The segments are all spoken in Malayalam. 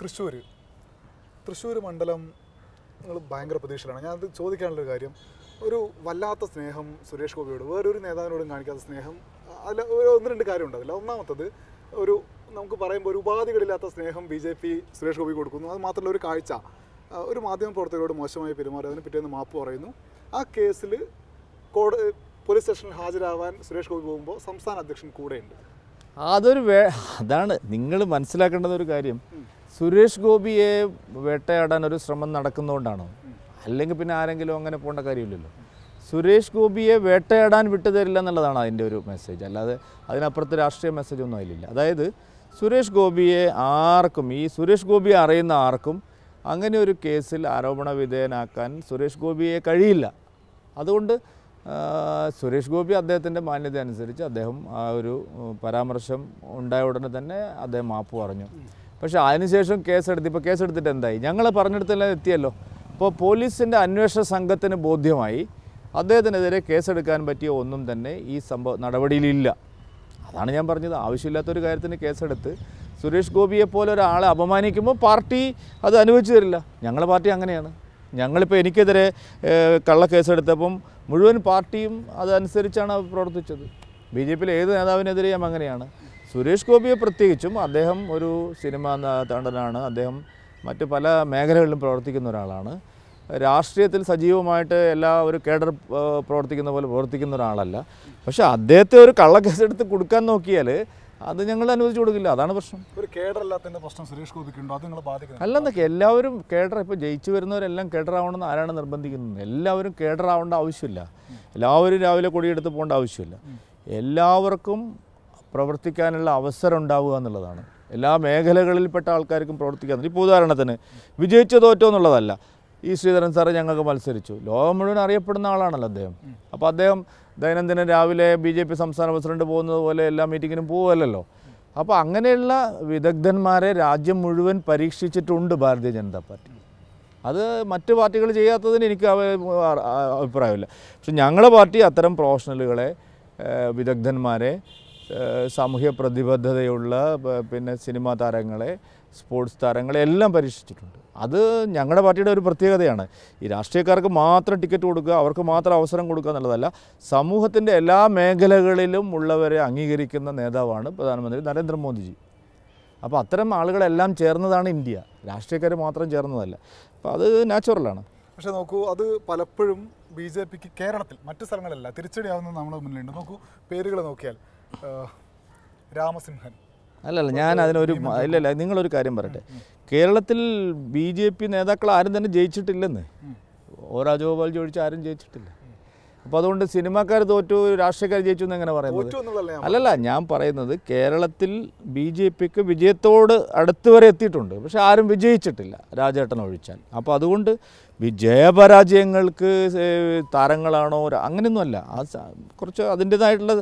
തൃശ്ശൂർ തൃശ്ശൂർ മണ്ഡലം നിങ്ങൾ ഭയങ്കര പ്രതീക്ഷയിലാണ് ഞാനത് ചോദിക്കാനുള്ള ഒരു കാര്യം ഒരു വല്ലാത്ത സ്നേഹം സുരേഷ് ഗോപിയോട് വേറൊരു നേതാവിനോടും കാണിക്കാത്ത സ്നേഹം അതിൽ ഒന്ന് രണ്ട് കാര്യം ഉണ്ടാവില്ല ഒന്നാമത്തത് ഒരു നമുക്ക് പറയുമ്പോൾ ഒരു ഉപാധികളില്ലാത്ത സ്നേഹം BJP Suresh Gopi കൊടുക്കുന്നു അത് മാത്രമല്ല ഒരു കാഴ്ച ഒരു മാധ്യമ പ്രവർത്തകരോട് മോശമായി പെരുമാറി അതിന് പിറ്റേന്ന് മാപ്പ് പറയുന്നു ആ കേസിൽ കോട പോലീസ് സ്റ്റേഷനിൽ ഹാജരാവാൻ സുരേഷ് ഗോപി പോകുമ്പോൾ സംസ്ഥാന അധ്യക്ഷൻ കൂടെയുണ്ട് അതൊരു അതാണ് നിങ്ങൾ മനസ്സിലാക്കേണ്ടത് ഒരു കാര്യം സുരേഷ് ഗോപിയെ വേട്ടയാടാൻ ഒരു ശ്രമം നടക്കുന്നതുകൊണ്ടാണോ അല്ലെങ്കിൽ പിന്നെ ആരെങ്കിലും അങ്ങനെ പോകേണ്ട കാര്യമില്ലല്ലോ സുരേഷ് ഗോപിയെ വേട്ടയാടാൻ വിട്ടുതരില്ല എന്നുള്ളതാണ് അതിൻ്റെ ഒരു മെസ്സേജ് അല്ലാതെ അതിനപ്പുറത്ത് രാഷ്ട്രീയ മെസ്സേജ് ഒന്നും അതിലില്ല അതായത് സുരേഷ് ഗോപിയെ ആർക്കും ഈ സുരേഷ് ഗോപിയെ അറിയുന്ന ആർക്കും അങ്ങനെ ഒരു കേസിൽ ആരോപണ വിധേയനാക്കാൻ സുരേഷ് ഗോപിയെ കഴിയില്ല അതുകൊണ്ട് സുരേഷ് ഗോപി അദ്ദേഹത്തിൻ്റെ മാന്യത അനുസരിച്ച് അദ്ദേഹം ആ ഒരു പരാമർശം ഉണ്ടായ ഉടനെ തന്നെ അദ്ദേഹം മാപ്പ് പറഞ്ഞു പക്ഷേ അതിനുശേഷം കേസെടുത്ത് ഇപ്പോൾ കേസെടുത്തിട്ട് എന്തായി ഞങ്ങൾ പറഞ്ഞെടുത്തെല്ലാം എത്തിയല്ലോ ഇപ്പോൾ പോലീസിൻ്റെ അന്വേഷണ സംഘത്തിന് ബോധ്യമായി അദ്ദേഹത്തിനെതിരെ കേസെടുക്കാൻ പറ്റിയ ഒന്നും തന്നെ ഈ സംഭവ നടപടിയിലില്ല അതാണ് ഞാൻ പറഞ്ഞത് ആവശ്യമില്ലാത്തൊരു കാര്യത്തിന് കേസെടുത്ത് സുരേഷ് ഗോപിയെ പോലെ ഒരാളെ അപമാനിക്കുമ്പോൾ പാർട്ടി അത് അനുവദിച്ചു തരില്ല ഞങ്ങളെ പാർട്ടി അങ്ങനെയാണ് ഞങ്ങളിപ്പോൾ എനിക്കെതിരെ കള്ള കേസെടുത്തപ്പം മുഴുവൻ പാർട്ടിയും അതനുസരിച്ചാണ് പ്രവർത്തിച്ചത് ബി ജെ പിയിലെ ഏത് നേതാവിനെതിരെയും അങ്ങനെയാണ് സുരേഷ് ഗോപിയെ പ്രത്യേകിച്ചും അദ്ദേഹം ഒരു സിനിമാ നടനാണ് അദ്ദേഹം മറ്റ് പല മേഖലകളിലും പ്രവർത്തിക്കുന്ന ഒരാളാണ് രാഷ്ട്രീയത്തിൽ സജീവമായിട്ട് എല്ലാ ഒരു കേഡർ പ്രവർത്തിക്കുന്ന പോലെ പ്രവർത്തിക്കുന്ന ഒരാളല്ല പക്ഷേ അദ്ദേഹത്തെ ഒരു കള്ളക്കേസെടുത്ത് കൊടുക്കാൻ നോക്കിയാൽ അത് ഞങ്ങൾ അനുവദിച്ചു കൊടുക്കില്ല അതാണ് പ്രശ്നം ഒരു കേഡർ പ്രശ്നം സുരേഷ് ഉണ്ടോ അത് നിങ്ങൾ ബാധിക്കുന്നത് അല്ലെന്നൊക്കെ എല്ലാവരും കേഡർ ഇപ്പോൾ ജയിച്ചു വരുന്നവരെല്ലാം കേഡർ ആവണമെന്ന് ആരാണ് നിർബന്ധിക്കുന്നത് എല്ലാവരും കേഡർ ആവേണ്ട ആവശ്യമില്ല എല്ലാവരും രാവിലെ കൊടിയെടുത്ത് പോകേണ്ട ആവശ്യമില്ല എല്ലാവർക്കും പ്രവർത്തിക്കാനുള്ള അവസരം ഉണ്ടാവുക എന്നുള്ളതാണ് എല്ലാ മേഖലകളിൽപ്പെട്ട ആൾക്കാർക്കും പ്രവർത്തിക്കാൻ ഇപ്പോൾ ഉദാഹരണത്തിന് വിജയിച്ചോ തോറ്റോ എന്നുള്ളതല്ല ഈ ശ്രീധരൻ സാറ് ഞങ്ങൾക്ക് മത്സരിച്ചു ലോകം മുഴുവൻ അറിയപ്പെടുന്ന ആളാണല്ലോ അദ്ദേഹം അപ്പോൾ അദ്ദേഹം ദൈനംദിനം രാവിലെ ബി ജെ പി സംസ്ഥാന പ്രസിഡന്റ് പോകുന്നത് പോലെ എല്ലാ മീറ്റിങ്ങിനും പോകുമല്ലോ അപ്പോൾ അങ്ങനെയുള്ള വിദഗ്ധന്മാരെ രാജ്യം മുഴുവൻ പരീക്ഷിച്ചിട്ടുണ്ട് ഭാരതീയ ജനതാ പാർട്ടി അത് മറ്റ് പാർട്ടികൾ ചെയ്യാത്തതിന് എനിക്ക് അഭിപ്രായമില്ല പക്ഷെ ഞങ്ങളുടെ പാർട്ടി അത്തരം പ്രൊഫഷണലുകളെ വിദഗ്ധന്മാരെ സാമൂഹ്യ പ്രതിബദ്ധതയുള്ള പിന്നെ സിനിമാ താരങ്ങളെ സ്പോർട്സ് താരങ്ങളെ എല്ലാം പരീക്ഷിച്ചിട്ടുണ്ട് അത് ഞങ്ങളുടെ പാർട്ടിയുടെ ഒരു പ്രത്യേകതയാണ് ഈ രാഷ്ട്രീയക്കാർക്ക് മാത്രം ടിക്കറ്റ് കൊടുക്കുക അവർക്ക് മാത്രം അവസരം കൊടുക്കുക എന്നുള്ളതല്ല സമൂഹത്തിൻ്റെ എല്ലാ മേഖലകളിലും ഉള്ളവരെ അംഗീകരിക്കുന്ന നേതാവാണ് പ്രധാനമന്ത്രി നരേന്ദ്രമോദിജി അപ്പോൾ അത്തരം ആളുകളെല്ലാം ചേർന്നതാണ് ഇന്ത്യ രാഷ്ട്രീയക്കാർ മാത്രം ചേർന്നതല്ല അപ്പോൾ അത് നാച്ചുറലാണ് പക്ഷേ നോക്കൂ അത് പലപ്പോഴും ബി ജെ പിക്ക് കേരളത്തിൽ മറ്റു സ്ഥലങ്ങളല്ല തിരിച്ചടിയാവുന്ന നമ്മുടെ മുന്നിലുണ്ട് നോക്കൂ പേരുകൾ നോക്കിയാൽ രാമസിംഹൻ അല്ലല്ല ഞാൻ അതിനൊരു ഇല്ലല്ല നിങ്ങളൊരു കാര്യം പറയട്ടെ കേരളത്തിൽ ബി ജെ പി നേതാക്കൾ ആരും തന്നെ ജയിച്ചിട്ടില്ലെന്ന് ഓ രാജഗോപാൽ ചോദിച്ചാൽ ആരും ജയിച്ചിട്ടില്ല അപ്പോൾ അതുകൊണ്ട് സിനിമാക്കാർ തോറ്റു രാഷ്ട്രീയക്കാർ ജയിച്ചു എന്ന് എങ്ങനെ പറയുന്നത് അല്ലല്ല ഞാൻ പറയുന്നത് കേരളത്തിൽ ബി ജെ പിക്ക് വിജയത്തോട് അടുത്ത് വരെ എത്തിയിട്ടുണ്ട് പക്ഷെ ആരും വിജയിച്ചിട്ടില്ല രാജേട്ടൻ ഒഴിച്ചാൽ അപ്പോൾ അതുകൊണ്ട് വിജയപരാജയങ്ങൾക്ക് ജയപരാജയങ്ങൾക്ക് താരങ്ങളാണോ അങ്ങനെയൊന്നുമല്ല ആ കുറച്ച് അതിൻ്റേതായിട്ടുള്ള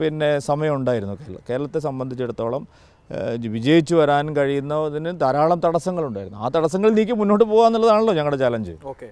പിന്നെ സമയമുണ്ടായിരുന്നു കേരള കേരളത്തെ സംബന്ധിച്ചിടത്തോളം വിജയിച്ചു വരാൻ കഴിയുന്നതിന് ധാരാളം തടസ്സങ്ങളുണ്ടായിരുന്നു ആ തടസ്സങ്ങൾ നീക്കി മുന്നോട്ട് പോകുക എന്നുള്ളതാണല്ലോ ഞങ്ങളുടെ ചാലഞ്ച് ഓക്കെ